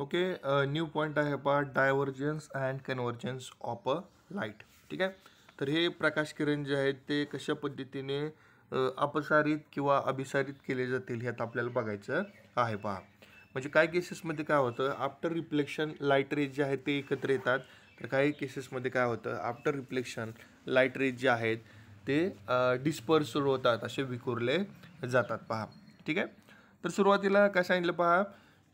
okay new point आहे पहा divergence and convergence of a light ठीक आहे तर हे प्रकाश किरण जे आहेत ते कशा पद्धतीने अपसारित किंवा अभिसारित केले जातील ह्यात आपल्याला बघायचं आहे पहा म्हणजे काही केसेसमध्ये काय होतं आफ्टर रिफ्लेक्शन लाईट रेज जे आहेत ते एकत्र येतात तर काही केसेसमध्ये काय होतं आफ्टर रिफ्लेक्शन लाईट रेज जे आहेत ते डिस्पर्स होतात असे विखुरले जातात पहा ठीक आहे तर सुरुवातीला काय सांगितलं पहा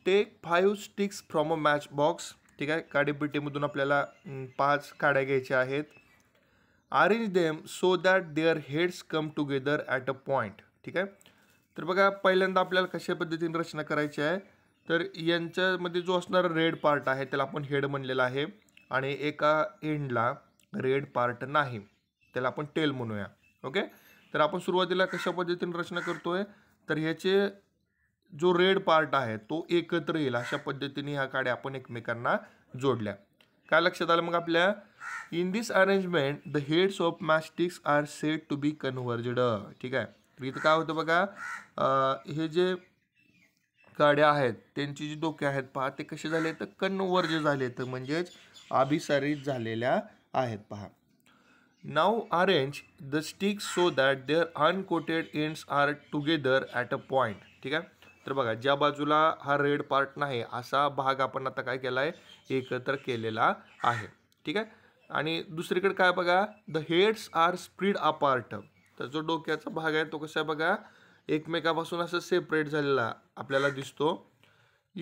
take five sticks from a match box ठीक आहे काडीपिटीमधून आपल्याला पाच काड्या घ्यायच्या आहेत arrange them so that their heads come together at a point ठीक आहे तर बघा पहिल्यांदा आपल्याला कशा पद्धतीने रचना करायची आहे तर यांच्यामध्ये जो असणारा रेड पार्ट आहे त्याला आपण हेड म्हणलेला आहे आणि एका एंडला रेड पार्ट नाही त्याला आपण टेल म्हणूया ओके तर आपण सुरुवातीला कशा पद्धतीने रचना करतो आहे तर ह्याचे जो रेड पार्ट आहे तो एकत्र येईल अशा पद्धतीने ह्या काड्या आपण एकमेकांना जोडल्या काय लक्षात आलं मग आपल्या in this arrangement the heads of matchsticks are set to be converged ठीक आहे तर इथं काय होतं बघा हे जे काड्या आहेत त्यांची जी डोके आहेत पहा ते कसे झाले तर कन्वर्ज झाले तर म्हणजेच अभिसारित झालेल्या आहेत पहा नाव arrange the sticks so that their uncoated ends are together at a point ठीक आहे तर बघा ज्या बाजूला हा रेड पार्ट नाही असा भाग आपण आता काय केला आहे एकत्र केलेला आहे ठीक आहे आणि दुसरीकडे काय बघा the heads are spread apart तर जो डोक्याचा भाग आहे तो कसा आहे बघा एकमेकापासून असं सेपरेट झालेला आपल्याला दिसतो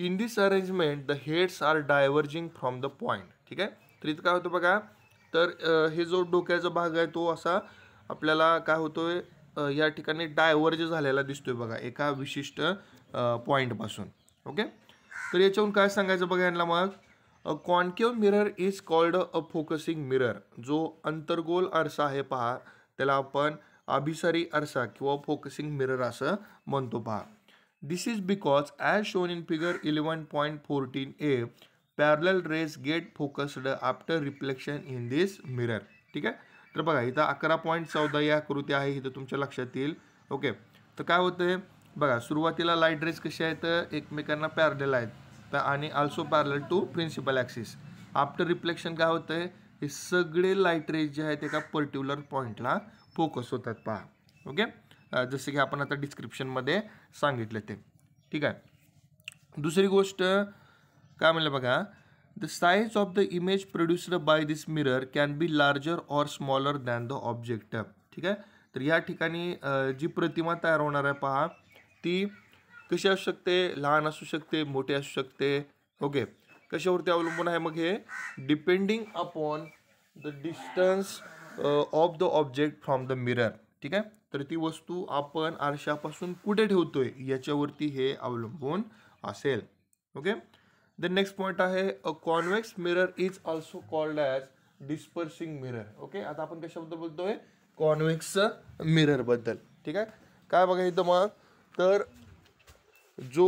in this arrangement the heads are diverging from the point ठीक आहे तर इथं काय होतं बघा तर हे जो डोक्याचा भाग आहे तो असा आपल्याला काय होतोय या ठिकाणी डायव्हर्ज झालेला दिसतोय बघा एका विशिष्ट पॉईंटपासून ओके तर याच्याहून काय सांगायचं बघा यांना मग a concave mirror is called a focusing mirror जो अंतर्गोल आरसा आहे पहा त्याला आपण अभिसारी आरसा किंवा फोकसिंग मिरर असं म्हणतो पहा this is because as shown in figure eleven point fourteen A parallel rays get focused after reflection in this mirror ठीक आहे तर बघा इथं अकरा पॉईंट चौदा या आकृती आहे इथं तुमच्या लक्षात येईल ओके तर काय होतं आहे बघा सुरुवातीला लाईट रेज कशी आहेत एकमेकांना पॅरलेल आहेत तर आणि also parallel to principal axis after reflection काय होतं आहे हे सगळे लाईट रेज जे आहेत एका पर्टिक्युलर पॉईंटला फोकस होतात पहा ओके जसं की आपण आता डिस्क्रिप्शनमध्ये सांगितलं ते ठीक आहे दुसरी गोष्ट काय म्हणलं बघा the size of the image produced by this mirror can be larger or smaller than the object ठीक आहे तर या ठिकाणी जी प्रतिमा तयार होणार आहे पहा ती कशी असू शकते लहान असू शकते मोठी असू शकते ओके कशावरती अवलंबून आहे मग हे depending upon the distance of the object from the mirror ठीक आहे तर ती वस्तू आपण आरशापासून कुठे ठेवतोय याच्यावरती हे अवलंबून असेल ओके द नेक्स्ट पॉईंट आहे a convex mirror is also called as dispersing mirror okay आता आपण कशाबद्दल बोलतोय मिरर मिररबद्दल ठीक आहे काय बघा इथं मग तर जो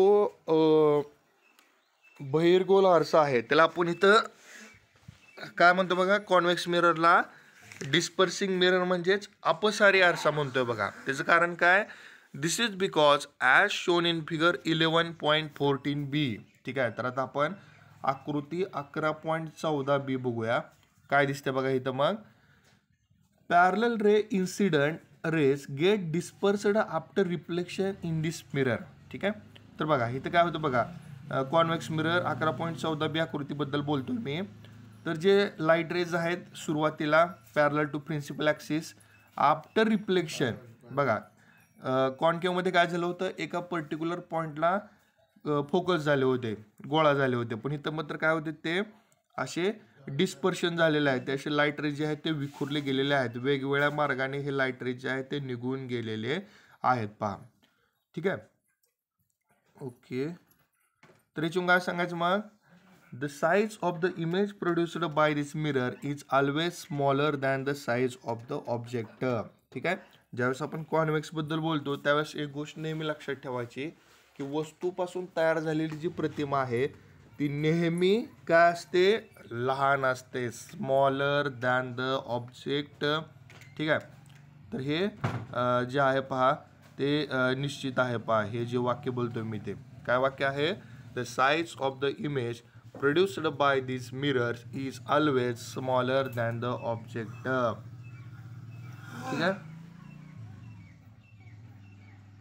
बहिरगोल आरसा आहे त्याला आपण इथं काय म्हणतो बघा कॉन्वेक्स मिररला डिस्पर्सिंग मिरर म्हणजेच अपसारी आरसा म्हणतोय बघा त्याचं कारण काय this is because as shown in figure eleven point fourteen B ठीक आहे तर आता आपण आकृती अकरा पॉईंट चौदा बी बघूया काय दिसते बघा इथं मग parallel ray incident rays get dispersed after reflection in this mirror ठीक आहे तर बघा इथं काय होतं बघा कॉन्वेक्स मिरर अकरा पॉईंट चौदा बी आकृतीबद्दल बोलतो मी तर जे लाईट रेज आहेत सुरुवातीला parallel to principal axis after reflection बघा कॉनकेवमध्ये काय झालं होतं एका पर्टिक्युलर पॉईंटला फोकस झाले होते गोळा झाले होते पण इथं मात्र काय होते ते असे डिस्पर्शन झालेले आहे ते असे लाईट रेज जे आहेत ते विखुरले गेलेले आहेत वेगवेगळ्या मार्गाने हे लाईट रेज जे आहेत ते निघून गेलेले आहेत पहा ठीक आहे ओके तर याच्याून काय सांगायचं मग the size of the image produced by this mirror is always smaller than the size of the object ठीक आहे ज्यावेळेस आपण बद्दल बोलतो त्यावेळेस एक गोष्ट नेहमी लक्षात ठेवायची की वस्तूपासून तयार झालेली जी प्रतिमा आहे ती नेहमी काय असते लहान असते स्मॉलर दॅन द ऑब्जेक्ट ठीक आहे तर हे जे आहे पहा ते निश्चित आहे पहा हे जे वाक्य बोलतो मी ते काय वाक्य आहे the size of the image produced by this mirrors is always smaller than the object ठीक आहे